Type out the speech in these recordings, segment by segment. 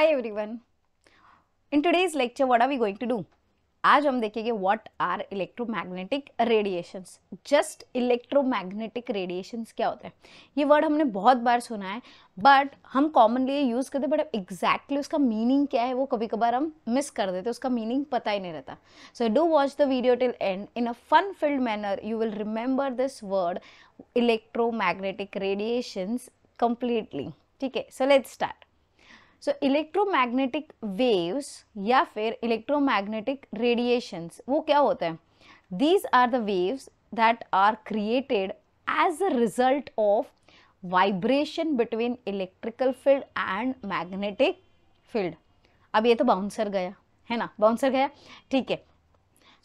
Every everyone in today's lecture what are we going to do आज हम देखेंगे what are electromagnetic radiations just electromagnetic radiations क्या होता है ये वर्ड हमने बहुत बार सुना है बट हम कॉमनली यूज़ करते हैं बट एग्जैक्टली उसका मीनिंग क्या है वो कभी कभार हम मिस कर देते उसका मीनिंग पता ही नहीं रहता so do watch the video till end in a fun filled manner you will remember this word electromagnetic radiations completely ठीक है so let's start so electromagnetic waves या फिर इलेक्ट्रोमैग्नेटिक रेडिएशंस वो क्या होते हैं these are the waves that are created as a result of vibration between electrical field and magnetic field अब ये तो बाउंसर गया है ना बाउंसर गया ठीक है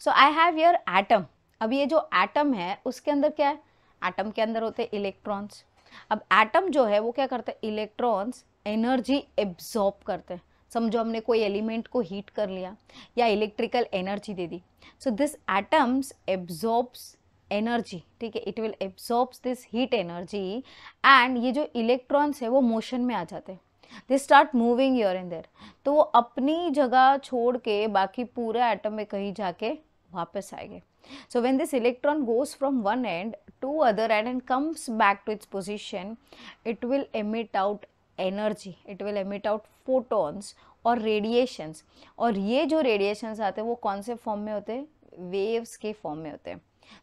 so I have your atom अब ये जो एटम है उसके अंदर क्या है एटम के अंदर होते हैं इलेक्ट्रॉन्स अब एटम जो है वो क्या करता है इलेक्ट्रॉन्स एनर्जी एब्जॉर्ब करते हैं समझो हमने कोई एलिमेंट को हीट कर लिया या इलेक्ट्रिकल एनर्जी दे दी so this atoms absorbs energy ठीक है it will absorbs this heat energy and ये जो इलेक्ट्रॉन्स है वो मोशन में आ जाते हैं they start moving here and there तो वो अपनी जगह छोड़ के बाकी पूरे एटम में कहीं जाके वापस आएंगे so when this electron goes from one end to other end and comes back to its position it will emit out energy it will emit out photons और रेडिएशंस और ये जो रेडिएशंस आते हैं वो कौन से फॉर्म में होते हैं वेव्स के फॉर्म में होते हैं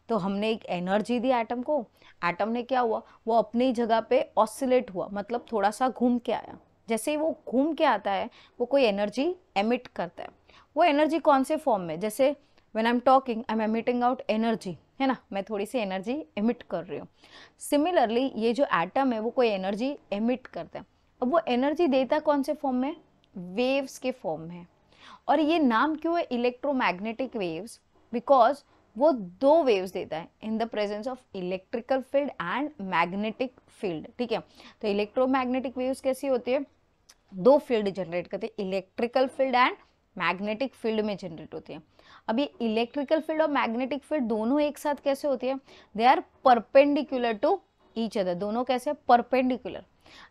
तो हमने एक एनर्जी दी एटम को एटम ने क्या हुआ वो अपनी जगह पे ऑसिलेट हुआ मतलब थोड़ा सा घूम के आया जैसे ही वो घूम के आता है वो कोई एनर्जी एमिट करता है वो एनर्जी कौन से फॉर्म में जैसे when I am talking I am emitting out energy है ना मैं थोड़ी सी एनर्जी एमिट कर रही हूँ सिमिलरली ये जो एटम है वो कोई एनर्जी एमिट करता है अब वो एनर्जी देता कौन से फॉर्म में वेव्स के फॉर्म में और ये नाम क्यों है इलेक्ट्रोमैग्नेटिक वेव्स बिकॉज वो दो वेव्स देता है in the presence of electrical field and magnetic field ठीक है तो इलेक्ट्रोमैग्नेटिक वेव्स कैसी होती है दो फील्ड जनरेट करते हैं electrical field and magnetic field में जनरेट होती है अब ये इलेक्ट्रिकल फील्ड और मैग्नेटिक फील्ड दोनों एक साथ कैसे होती है they are perpendicular to each other दोनों कैसे perpendicular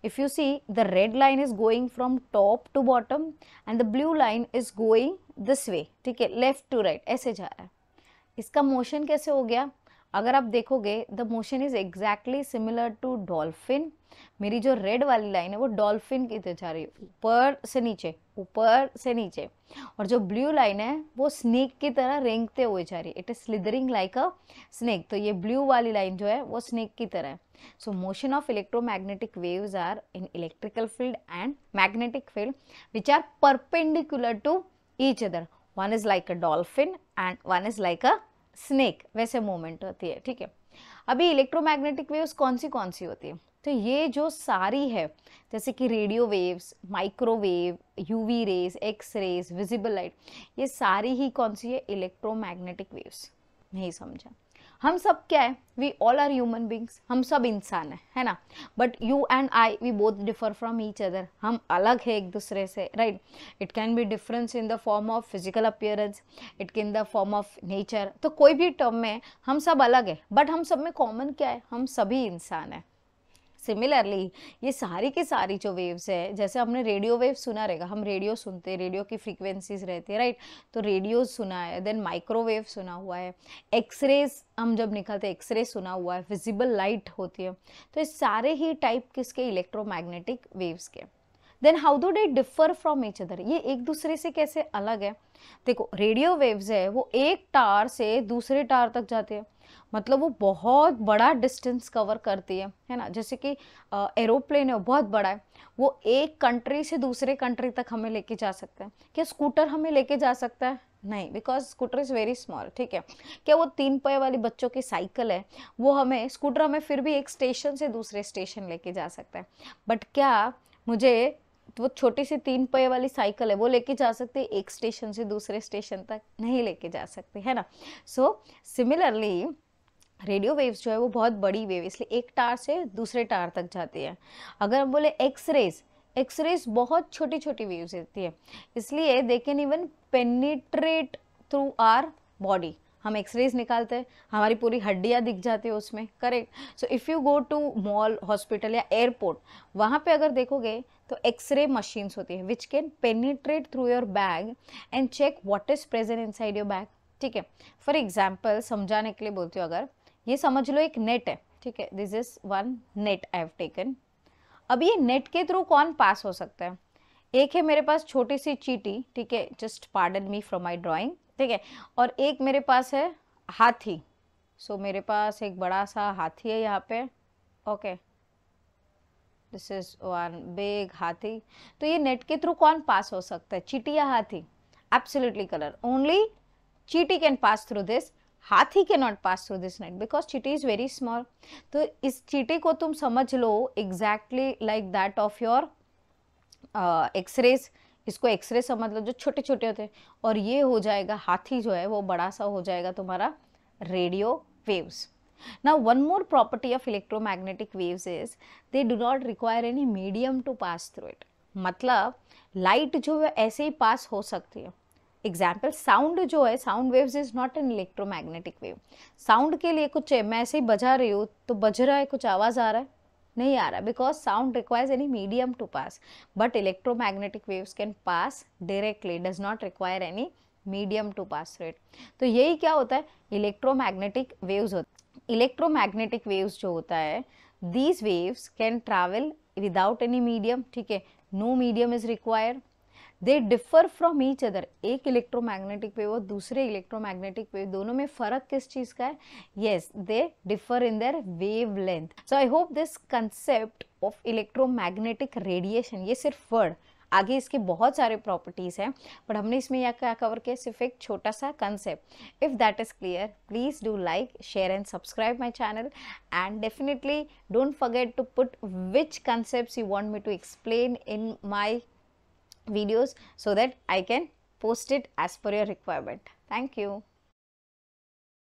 if you see the red line is going from top to bottom and the blue line is going this way ठीक है left to right ऐसे जा रहा है इसका motion कैसे हो गया अगर आप देखोगे the motion is exactly similar to dolphin मेरी जो रेड वाली लाइन है वो डॉल्फिन की तरह जा रही है ऊपर से नीचे ऊपर से नीचे और जो ब्लू लाइन है वो स्नेक की तरह रेंगते हुए जा रही है it is slithering like a snake तो ये ब्लू वाली लाइन जो है वो स्नेक की तरह है So motion of electromagnetic waves are in electrical field and magnetic field which are perpendicular to each other. One is like a dolphin and one is like a snake वैसे movement होती है ठीक है अभी electromagnetic waves कौन सी कौन सी होती है तो ये जो सारी है जैसे कि radio waves microwave UV rays X rays visible light ये सारी ही कौन सी है इलेक्ट्रोमैग्नेटिक वेव्स नहीं समझा हम सब क्या है we all are human beings हम सब इंसान हैं है ना but you and I we both differ from each other हम अलग है एक दूसरे से right it can be difference in the form of physical appearance it can the form of nature तो कोई भी टर्म में हम सब अलग है बट हम सब में कॉमन क्या है हम सभी इंसान हैं सिमिलरली ये सारी की सारी जो वेव्स है जैसे हमने रेडियो वेव सुना रहेगा हम रेडियो सुनते हैं रेडियो की फ्रीक्वेंसीज रहती है राइट तो रेडियो सुना है देन माइक्रोवेव सुना हुआ है एक्सरेज हम जब निकलते एक्सरे सुना हुआ है विजिबल लाइट होती है तो ये सारे ही टाइप किसके इलेक्ट्रोमैग्नेटिक वेव्स के then how do they differ from each other ये एक दूसरे से कैसे अलग है देखो रेडियो वेव्स है वो एक टार से दूसरे टार तक जाते हैं मतलब वो बहुत बड़ा डिस्टेंस कवर करती है है ना जैसे कि एरोप्लेन है बहुत बड़ा है वो एक कंट्री से दूसरे कंट्री तक हमें लेके जा सकता है क्या स्कूटर हमें लेके जा सकता है नहीं because scooter is very small ठीक है क्या वो तीन पे वाली बच्चों की साइकिल है वो हमें स्कूटर हमें फिर भी एक स्टेशन से दूसरे स्टेशन लेके जा सकता है बट क्या मुझे वो छोटी सी तीन पे वाली साइकिल है वो लेके जा सकते एक स्टेशन से दूसरे स्टेशन तक नहीं लेके जा सकते है ना so so, similarly radio waves जो है वो बहुत बड़ी वेव इसलिए एक टार से दूसरे टार तक जाती है अगर हम बोले एक्स रेज एक्स रेज बहुत छोटी छोटी वेव्स देती है इसलिए they can even penetrate through our body हम एक्सरेज निकालते हैं हमारी पूरी हड्डियाँ दिख जाती है उसमें correct so if you go to mall hospital या एयरपोर्ट वहाँ पे अगर देखोगे तो एक्सरे मशीन्स होती है which can penetrate through your bag and check what is present inside your bag ठीक है फॉर एग्जाम्पल समझाने के लिए बोलती हूँ अगर ये समझ लो एक नेट है ठीक है this is one net I have taken अब ये नेट के थ्रू कौन पास हो सकता है एक है मेरे पास छोटी सी चीटी ठीक है just pardon me from my drawing ठीक है और एक मेरे पास है हाथी सो so, मेरे पास एक बड़ा सा हाथी है यहाँ पे okay this is one big हाथी तो ये नेट के थ्रू कौन पास हो सकता है चीटी या हाथी एब्सोल्युटली कलर ओनली चीटी कैन पास थ्रू दिस हाथी के not pass through this net because चिटी इज़ वेरी स्मॉल तो इस चिटी को तुम समझ लो exactly like that of your X rays इसको एक्सरे समझ लो जो छोटे छोटे होते हैं और ये हो जाएगा हाथी जो है वो बड़ा सा हो जाएगा तुम्हारा रेडियो वेव्स ना one more property of electromagnetic waves is they do not require any medium to pass through it मतलब लाइट जो है ऐसे ही पास हो सकती है एग्जाम्पल साउंड जो है sound waves is not an electromagnetic wave sound के लिए कुछ मैं ऐसे ही बजा रही हूँ तो बज रहा है कुछ आवाज़ आ रहा है नहीं आ रहा because sound requires any medium to pass but electromagnetic waves can pass directly does not require any medium to pass right तो यही क्या होता है electromagnetic waves electro electromagnetic waves जो होता है these waves can travel without any medium ठीक है no medium is required they differ from each other एक इलेक्ट्रोमैग्नेटिक वेव और दूसरे इलेक्ट्रोमैग्नेटिक वेव दोनों में फ़र्क किस चीज़ का है yes they differ in their wavelength so I hope this concept of electromagnetic radiation ये सिर्फ वर्ड आगे इसके बहुत सारे प्रॉपर्टीज़ हैं बट हमने इसमें यह क्या कवर किया सिर्फ एक छोटा सा concept if that is clear please do like share and subscribe my channel and definitely don't forget to put which concept you want me to explain in my videos so that I can post it as per your requirement. Thank you.